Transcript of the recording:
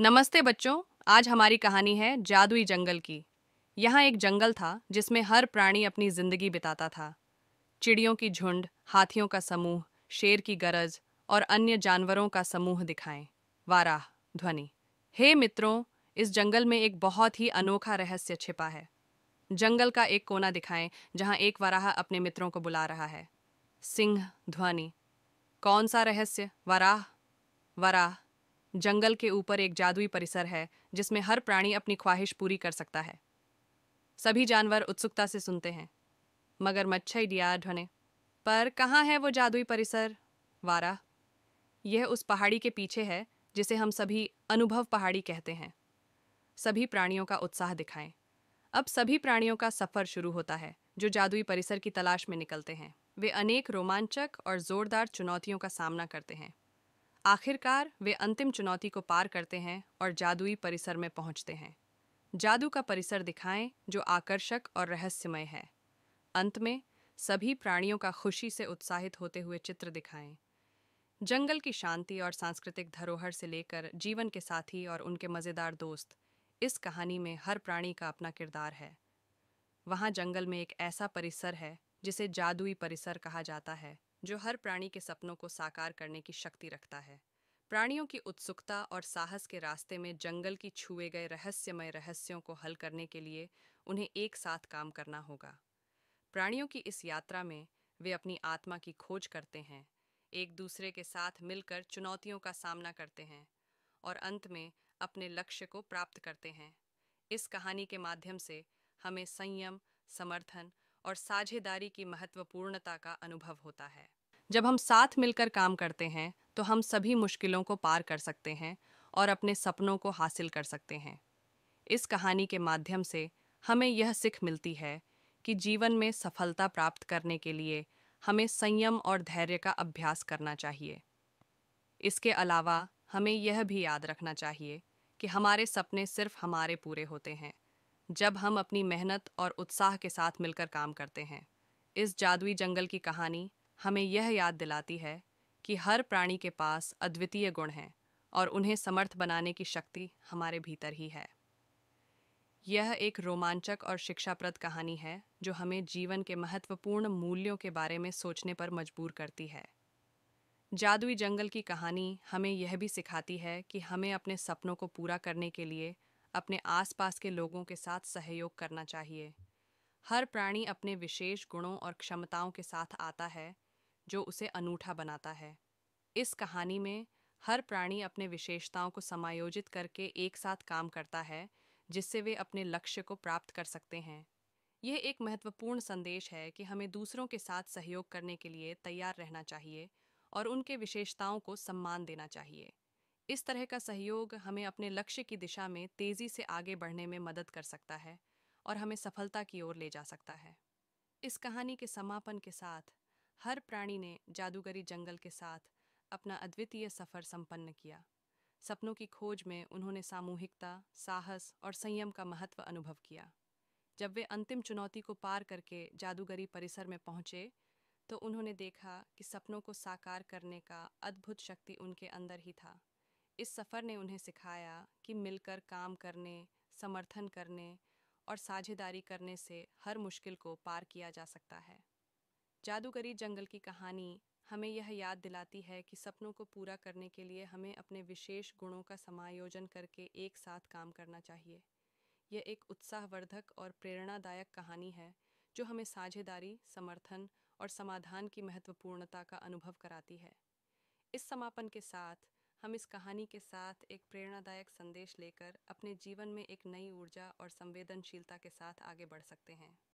नमस्ते बच्चों आज हमारी कहानी है जादुई जंगल की यहाँ एक जंगल था जिसमें हर प्राणी अपनी जिंदगी बिताता था चिड़ियों की झुंड हाथियों का समूह शेर की गरज और अन्य जानवरों का समूह दिखाएं वाराह ध्वनि हे मित्रों इस जंगल में एक बहुत ही अनोखा रहस्य छिपा है जंगल का एक कोना दिखाएं जहाँ एक वराह अपने मित्रों को बुला रहा है सिंह ध्वनि कौन सा रहस्य वराह वराह जंगल के ऊपर एक जादुई परिसर है जिसमें हर प्राणी अपनी ख्वाहिश पूरी कर सकता है सभी जानवर उत्सुकता से सुनते हैं मगर मच्छर डिया ढने पर कहाँ है वो जादुई परिसर वारा यह उस पहाड़ी के पीछे है जिसे हम सभी अनुभव पहाड़ी कहते हैं सभी प्राणियों का उत्साह दिखाएं अब सभी प्राणियों का सफ़र शुरू होता है जो जादुई परिसर की तलाश में निकलते हैं वे अनेक रोमांचक और ज़ोरदार चुनौतियों का सामना करते हैं आखिरकार वे अंतिम चुनौती को पार करते हैं और जादुई परिसर में पहुंचते हैं जादू का परिसर दिखाएं जो आकर्षक और रहस्यमय है अंत में सभी प्राणियों का खुशी से उत्साहित होते हुए चित्र दिखाएं जंगल की शांति और सांस्कृतिक धरोहर से लेकर जीवन के साथी और उनके मज़ेदार दोस्त इस कहानी में हर प्राणी का अपना किरदार है वहाँ जंगल में एक ऐसा परिसर है जिसे जादुई परिसर कहा जाता है जो हर प्राणी के सपनों को साकार करने की शक्ति रखता है प्राणियों की उत्सुकता और साहस के रास्ते में जंगल की छुए गए रहस्यमय रहस्यों को हल करने के लिए उन्हें एक साथ काम करना होगा प्राणियों की इस यात्रा में वे अपनी आत्मा की खोज करते हैं एक दूसरे के साथ मिलकर चुनौतियों का सामना करते हैं और अंत में अपने लक्ष्य को प्राप्त करते हैं इस कहानी के माध्यम से हमें संयम समर्थन और साझेदारी की महत्वपूर्णता का अनुभव होता है जब हम साथ मिलकर काम करते हैं तो हम सभी मुश्किलों को पार कर सकते हैं और अपने सपनों को हासिल कर सकते हैं इस कहानी के माध्यम से हमें यह सीख मिलती है कि जीवन में सफलता प्राप्त करने के लिए हमें संयम और धैर्य का अभ्यास करना चाहिए इसके अलावा हमें यह भी याद रखना चाहिए कि हमारे सपने सिर्फ हमारे पूरे होते हैं जब हम अपनी मेहनत और उत्साह के साथ मिलकर काम करते हैं इस जादुई जंगल की कहानी हमें यह याद दिलाती है कि हर प्राणी के पास अद्वितीय गुण हैं और उन्हें समर्थ बनाने की शक्ति हमारे भीतर ही है यह एक रोमांचक और शिक्षाप्रद कहानी है जो हमें जीवन के महत्वपूर्ण मूल्यों के बारे में सोचने पर मजबूर करती है जादुई जंगल की कहानी हमें यह भी सिखाती है कि हमें अपने सपनों को पूरा करने के लिए अपने आसपास के लोगों के साथ सहयोग करना चाहिए हर प्राणी अपने विशेष गुणों और क्षमताओं के साथ आता है जो उसे अनूठा बनाता है इस कहानी में हर प्राणी अपने विशेषताओं को समायोजित करके एक साथ काम करता है जिससे वे अपने लक्ष्य को प्राप्त कर सकते हैं यह एक महत्वपूर्ण संदेश है कि हमें दूसरों के साथ सहयोग करने के लिए तैयार रहना चाहिए और उनके विशेषताओं को सम्मान देना चाहिए इस तरह का सहयोग हमें अपने लक्ष्य की दिशा में तेज़ी से आगे बढ़ने में मदद कर सकता है और हमें सफलता की ओर ले जा सकता है इस कहानी के समापन के साथ हर प्राणी ने जादूगरी जंगल के साथ अपना अद्वितीय सफ़र संपन्न किया सपनों की खोज में उन्होंने सामूहिकता साहस और संयम का महत्व अनुभव किया जब वे अंतिम चुनौती को पार करके जादूगरी परिसर में पहुंचे तो उन्होंने देखा कि सपनों को साकार करने का अद्भुत शक्ति उनके अंदर ही था इस सफ़र ने उन्हें सिखाया कि मिलकर काम करने समर्थन करने और साझेदारी करने से हर मुश्किल को पार किया जा सकता है जादूगरी जंगल की कहानी हमें यह याद दिलाती है कि सपनों को पूरा करने के लिए हमें अपने विशेष गुणों का समायोजन करके एक साथ काम करना चाहिए यह एक उत्साहवर्धक और प्रेरणादायक कहानी है जो हमें साझेदारी समर्थन और समाधान की महत्वपूर्णता का अनुभव कराती है इस समापन के साथ हम इस कहानी के साथ एक प्रेरणादायक संदेश लेकर अपने जीवन में एक नई ऊर्जा और संवेदनशीलता के साथ आगे बढ़ सकते हैं